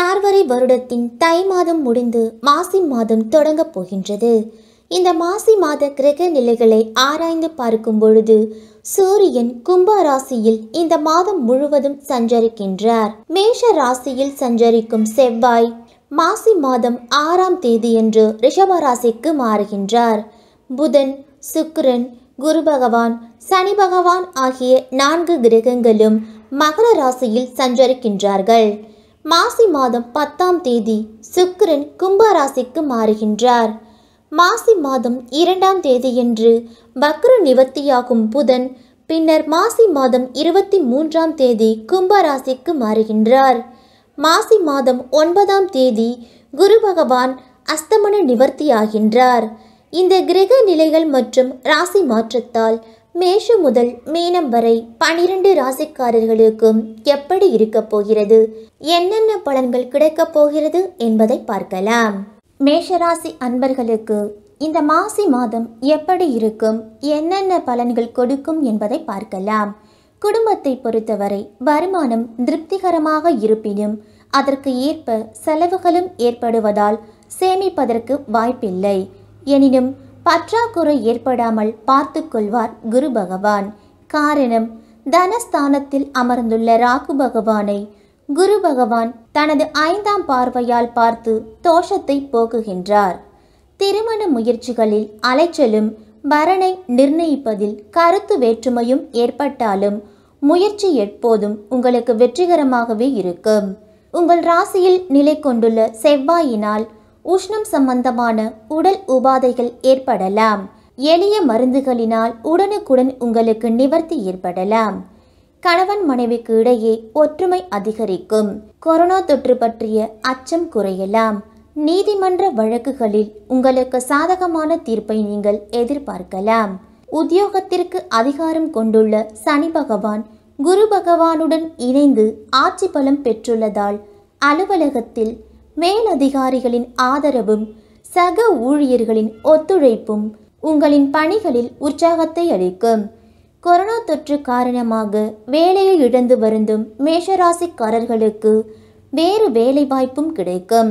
சார்வரை வருடத்தின் தை மாதம் முடிந்து மாசி மாதம் தொடங்கப் போகின்றது இந்த மாசி மாத கிரக நிலைகளை ஆராய்ந்து பார்க்கும் பொழுது சூரியன் கும்ப ராசியில் இந்த மாதம் முழுவதும் சஞ்சரிக்கின்றார் மேஷ ராசியில் சஞ்சரிக்கும் செவ்வாய் மாசி மாதம் ஆறாம் தேதியன்று ராசிக்கு மாறுகின்றார் புதன் சுக்கிரன் குரு பகவான் சனி பகவான் ஆகிய நான்கு கிரகங்களும் மகர ராசியில் சஞ்சரிக்கின்றார்கள் மாசி மாதம் பத்தாம் தேதி சுக்கிரன் கும்பராசிக்கு மாறுகின்றார் மாசி மாதம் இரண்டாம் தேதியன்று பக்ர நிவர்த்தியாகும் புதன் பின்னர் மாசி மாதம் இருபத்தி மூன்றாம் தேதி கும்பராசிக்கு மாறுகின்றார் மாசி மாதம் ஒன்பதாம் தேதி குரு பகவான் அஸ்தமன நிவர்த்தியாகின்றார் இந்த கிரக நிலைகள் மற்றும் ராசி மாற்றத்தால் மேஷம் முதல் மீனம் வரை பனிரெண்டு ராசிக்காரர்களுக்கும் எப்படி இருக்கப் போகிறது என்னென்ன பலன்கள் கிடைக்கப் போகிறது என்பதை பார்க்கலாம் மேஷராசி அன்பர்களுக்கு இந்த மாசி மாதம் எப்படி இருக்கும் என்னென்ன பலன்கள் கொடுக்கும் என்பதை பார்க்கலாம் குடும்பத்தை பொறுத்தவரை வருமானம் திருப்திகரமாக இருப்பினும் அதற்கு ஏற்ப செலவுகளும் ஏற்படுவதால் சேமிப்பதற்கு வாய்ப்பில்லை எனினும் பற்றாக்குறை ஏற்படாமல் பார்த்து கொள்வார் குரு பகவான் காரணம் தனஸ்தானத்தில் அமர்ந்துள்ள ராகு பகவானை குரு பகவான் தனது ஐந்தாம் பார்வையால் பார்த்து தோஷத்தை போக்குகின்றார் திருமண முயற்சிகளில் அலைச்சலும் பரணை நிர்ணயிப்பதில் கருத்து வேற்றுமையும் ஏற்பட்டாலும் முயற்சி எப்போதும் உங்களுக்கு வெற்றிகரமாகவே இருக்கும் உங்கள் ராசியில் நிலை கொண்டுள்ள செவ்வாயினால் உஷ்ணம் சம்பந்தமான உடல் உபாதைகள் ஏற்படலாம் எளிய மருந்துகளினால் உடனுக்குடன் உங்களுக்கு நிவர்த்தி ஏற்படலாம் கணவன் மனைவிக்கு இடையே ஒற்றுமை அதிகரிக்கும் கொரோனா தொற்று பற்றிய அச்சம் குறையலாம் நீதிமன்ற வழக்குகளில் உங்களுக்கு சாதகமான தீர்ப்பை நீங்கள் எதிர்பார்க்கலாம் உத்தியோகத்திற்கு அதிகாரம் கொண்டுள்ள சனி பகவான் குரு பகவானுடன் இணைந்து ஆட்சி பலம் பெற்றுள்ளதால் அலுவலகத்தில் மேலதிகாரிகளின் ஆதரவும் சக ஊழியர்களின் ஒத்துழைப்பும் உங்களின் பணிகளில் உற்சாகத்தை அளிக்கும் கொரோனா தொற்று காரணமாக வேலையை இழந்து வருந்தும் மேஷராசிக்காரர்களுக்கு வேறு வேலை வாய்ப்பும் கிடைக்கும்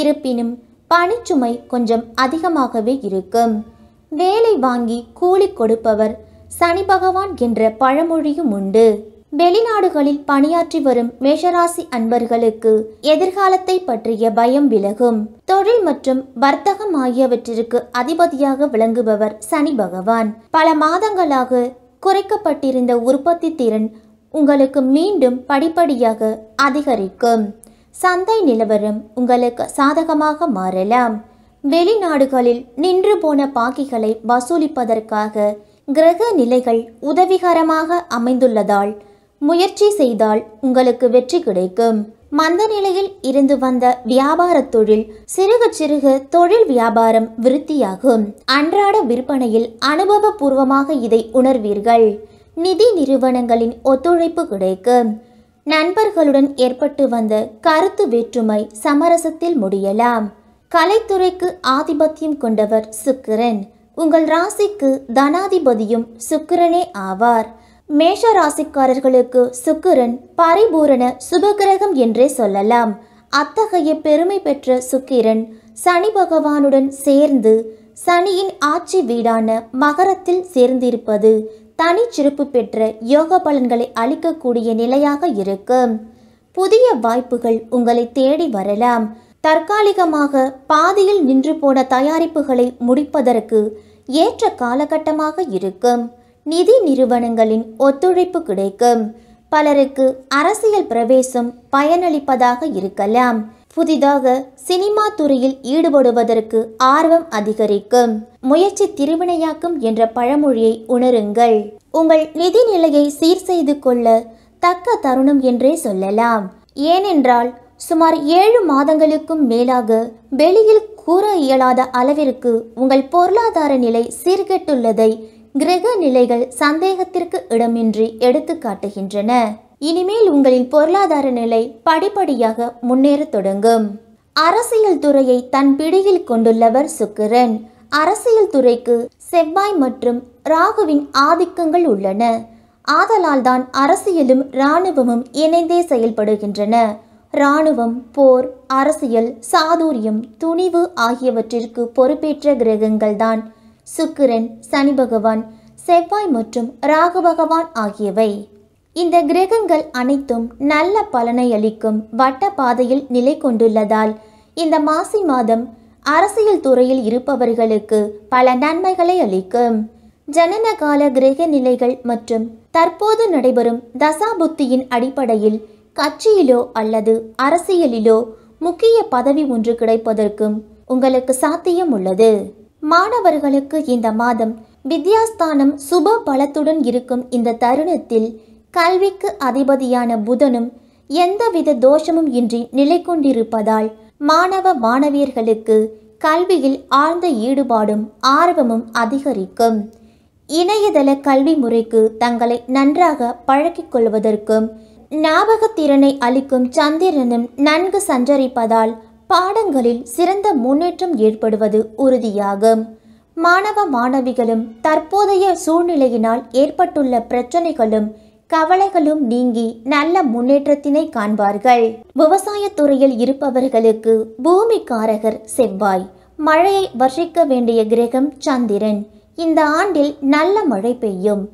இருப்பினும் பணிச்சுமை கொஞ்சம் அதிகமாகவே இருக்கும் வேலை வாங்கி கூலி கொடுப்பவர் சனி பகவான் என்ற பழமொழியும் உண்டு வெளிநாடுகளில் பணியாற்றி வரும் மேஷராசி அன்பர்களுக்கு எதிர்காலத்தை பற்றிய பயம் விலகும் தொழில் மற்றும் வர்த்தகம் ஆகியவற்றிற்கு அதிபதியாக விளங்குபவர் சனி பகவான் பல மாதங்களாக குறைக்கப்பட்டிருந்த உற்பத்தி திறன் உங்களுக்கு மீண்டும் படிப்படியாக அதிகரிக்கும் சந்தை நிலவரம் உங்களுக்கு சாதகமாக மாறலாம் வெளிநாடுகளில் நின்று போன பாக்கிகளை வசூலிப்பதற்காக கிரக நிலைகள் உதவிகரமாக அமைந்துள்ளதால் முயற்சி செய்தால் உங்களுக்கு வெற்றி கிடைக்கும் மந்த நிலையில் இருந்து வந்த வியாபார தொழில் சிறுக சிறுக தொழில் வியாபாரம் விருத்தியாகும் அன்றாட விற்பனையில் அனுபவபூர்வமாக இதை உணர்வீர்கள் நிதி நிறுவனங்களின் ஒத்துழைப்பு கிடைக்கும் நண்பர்களுடன் ஏற்பட்டு வந்த கருத்து வேற்றுமை சமரசத்தில் முடியலாம் கலைத்துறைக்கு ஆதிபத்தியம் கொண்டவர் சுக்கிரன் உங்கள் ராசிக்கு தனாதிபதியும் சுக்கிரனே ஆவார் மேஷ ராசிக்காரர்களுக்கு சுக்கிரன் பரிபூரண சுபகிரகம் என்றே சொல்லலாம் அத்தகைய பெருமை பெற்ற சுக்கிரன் சனி பகவானுடன் சேர்ந்து சனியின் ஆட்சி வீடான மகரத்தில் சேர்ந்திருப்பது தனிச்சிறப்பு பெற்ற யோக பலன்களை அளிக்கக்கூடிய நிலையாக இருக்கும் புதிய வாய்ப்புகள் உங்களை தேடி வரலாம் தற்காலிகமாக பாதியில் நின்று போன தயாரிப்புகளை முடிப்பதற்கு ஏற்ற காலகட்டமாக இருக்கும் நிதி நிறுவனங்களின் ஒத்துழைப்பு கிடைக்கும் பலருக்கு அரசியல் பிரவேசம் பயனளிப்பதாக இருக்கலாம் புதிதாக சினிமா துறையில் ஈடுபடுவதற்கு ஆர்வம் அதிகரிக்கும் முயற்சி திருவினையாக்கும் என்ற பழமொழியை உணருங்கள் உங்கள் நிதி நிலையை சீர் செய்து கொள்ள தக்க தருணம் என்றே சொல்லலாம் ஏனென்றால் சுமார் ஏழு மாதங்களுக்கும் மேலாக வெளியில் கூற இயலாத அளவிற்கு உங்கள் பொருளாதார நிலை சீர்கெட்டுள்ளதை கிரக நிலைகள் சந்தேகத்திற்கு இடமின்றி எடுத்து காட்டுகின்றன இனிமேல் உங்களின் பொருளாதார நிலை படிப்படியாக முன்னேறத் தொடங்கும் அரசியல் துறையை தன் பிடியில் கொண்டுள்ளவர் சுக்கிரன் அரசியல் துறைக்கு செவ்வாய் மற்றும் ராகுவின் ஆதிக்கங்கள் உள்ளன ஆதலால் தான் அரசியலும் இராணுவமும் இணைந்தே செயல்படுகின்றன இராணுவம் போர் அரசியல் சாதுரியம் துணிவு ஆகியவற்றிற்கு பொறுப்பேற்ற கிரகங்கள்தான் சுக்கிரன் சனி பகவான் செவ்வாய் மற்றும் ராகு பகவான் ஆகியவை இந்த கிரகங்கள் அனைத்தும் நல்ல பலனை அளிக்கும் வட்ட பாதையில் நிலை கொண்டுள்ளதால் இந்த மாசி மாதம் அரசியல் துறையில் இருப்பவர்களுக்கு பல நன்மைகளை அளிக்கும் ஜனனகால கிரக நிலைகள் மற்றும் தற்போது நடைபெறும் தசாபுத்தியின் அடிப்படையில் கட்சியிலோ அல்லது அரசியலிலோ முக்கிய பதவி ஒன்று கிடைப்பதற்கும் உங்களுக்கு சாத்தியம் உள்ளது மாணவர்களுக்கு இந்த மாதம் வித்யாஸ்தானம் சுப பலத்துடன் இருக்கும் இந்த தருணத்தில் கல்விக்கு அதிபதியான புதனும் எந்தவித தோஷமும் இன்றி நிலை கொண்டிருப்பதால் மாணவ மாணவியர்களுக்கு கல்வியில் ஆழ்ந்த ஈடுபாடும் ஆர்வமும் அதிகரிக்கும் இணையதள கல்வி முறைக்கு தங்களை நன்றாக பழக்கிக் கொள்வதற்கும் ஞாபகத்திறனை அளிக்கும் சந்திரனும் நன்கு சஞ்சரிப்பதால் பாடங்களில் சிறந்த முன்னேற்றம் ஏற்படுவது உறுதியாகும் மாணவ மாணவிகளும் தற்போதைய சூழ்நிலையினால் ஏற்பட்டுள்ள பிரச்சனைகளும் கவலைகளும் நீங்கி நல்ல முன்னேற்றத்தினை காண்பார்கள் விவசாயத்துறையில் இருப்பவர்களுக்கு பூமிக்காரகர் செவ்வாய் மழையை வர்ஷிக்க வேண்டிய கிரகம் சந்திரன் இந்த ஆண்டில் நல்ல மழை பெய்யும்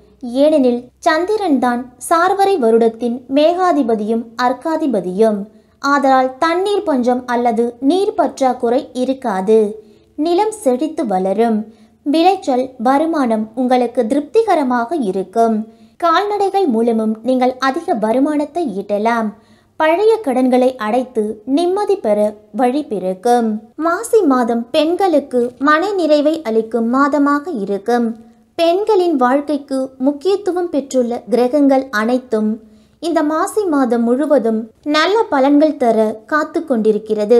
ஏனெனில் சந்திரன்தான் சார்வரை வருடத்தின் மேகாதிபதியும் அர்க்காதிபதியும் ஆதலால் தண்ணீர் பஞ்சம் அல்லது நீர் பற்றாக்குறை இருக்காது நிலம் செழித்து வளரும் விளைச்சல் வருமானம் உங்களுக்கு திருப்திகரமாக இருக்கும் கால்நடைகள் மூலமும் நீங்கள் அதிக வருமானத்தை ஈட்டலாம் பழைய கடன்களை அடைத்து நிம்மதி பெற வழி பிறக்கும் மாசி மாதம் பெண்களுக்கு மன நிறைவை அளிக்கும் மாதமாக இருக்கும் பெண்களின் வாழ்க்கைக்கு முக்கியத்துவம் பெற்றுள்ள கிரகங்கள் அனைத்தும் இந்த மாசி மாதம் முழுவதும் நல்ல பலன்கள் தர காத்து கொண்டிருக்கிறது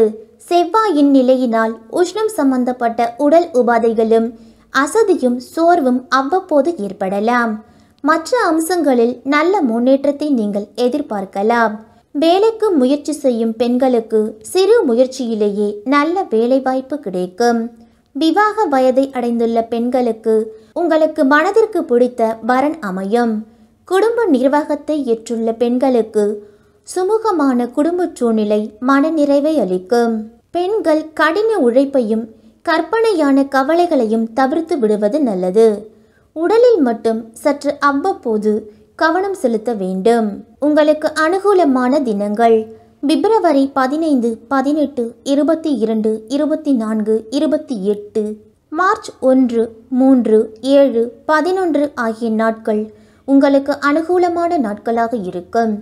செவ்வாயின் நிலையினால் உஷ்ணம் சம்பந்தப்பட்ட உடல் உபாதைகளும் அசதியும் சோர்வும் அவ்வப்போது ஏற்படலாம் மற்ற அம்சங்களில் நல்ல முன்னேற்றத்தை நீங்கள் எதிர்பார்க்கலாம் வேலைக்கு முயற்சி செய்யும் பெண்களுக்கு சிறு முயற்சியிலேயே நல்ல வேலைவாய்ப்பு கிடைக்கும் விவாக வயதை அடைந்துள்ள பெண்களுக்கு உங்களுக்கு மனதிற்கு பிடித்த வரன் அமையும் குடும்ப நிர்வாகத்தை ஏற்றுள்ள பெண்களுக்கு சுமூகமான குடும்ப சூழ்நிலை மனநிறைவை அளிக்கும் பெண்கள் கடின உழைப்பையும் கற்பனையான கவலைகளையும் தவிர்த்து விடுவது நல்லது உடலில் மட்டும் சற்று அவ்வப்போது கவனம் செலுத்த வேண்டும் உங்களுக்கு அனுகூலமான தினங்கள் பிப்ரவரி பதினைந்து பதினெட்டு இருபத்தி இரண்டு இருபத்தி நான்கு இருபத்தி எட்டு மார்ச் ஒன்று மூன்று ஏழு பதினொன்று ஆகிய நாட்கள் உங்களுக்கு அனுகூலமான நாட்களாக இருக்கும்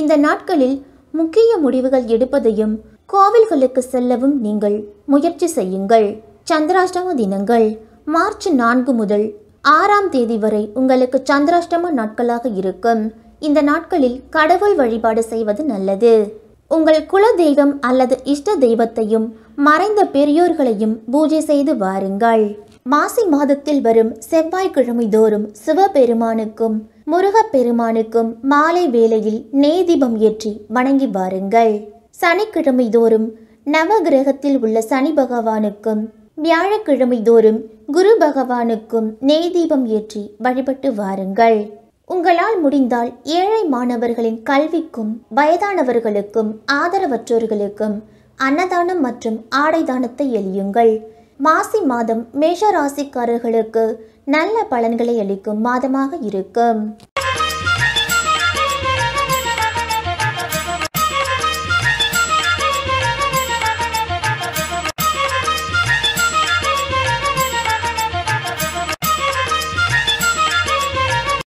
இந்த நாட்களில் முக்கிய முடிவுகள் எடுப்பதையும் கோவில்களுக்கு செல்லவும் நீங்கள் முயற்சி செய்யுங்கள் சந்திராஷ்டம தினங்கள் மார்ச் நான்கு முதல் ஆறாம் தேதி வரை உங்களுக்கு சந்திராஷ்டம நாட்களாக இருக்கும் இந்த நாட்களில் கடவுள் வழிபாடு செய்வது நல்லது உங்கள் குல தெய்வம் அல்லது இஷ்ட தெய்வத்தையும் மறைந்த பெரியோர்களையும் பூஜை செய்து வாருங்கள் மாசி மாதத்தில் வரும் செவ்வாய்க்கிழமை தோறும் சிவபெருமானுக்கும் முருகப்பெருமானுக்கும் மாலை வேளையில் நேதிபம் ஏற்றி வணங்கி வாருங்கள் சனிக்கிழமை தோறும் நவ கிரகத்தில் உள்ள சனி பகவானுக்கும் வியாழக்கிழமை தோறும் குரு பகவானுக்கும் நேதீபம் ஏற்றி வழிபட்டு வாருங்கள் உங்களால் முடிந்தால் ஏழை மாணவர்களின் கல்விக்கும் வயதானவர்களுக்கும் ஆதரவற்றோர்களுக்கும் அன்னதானம் மற்றும் ஆடைதானத்தை எளியுங்கள் மாசி மாதம் மேஷ ராசிக்காரர்களுக்கு நல்ல பலன்களை அளிக்கும் மாதமாக இருக்கும்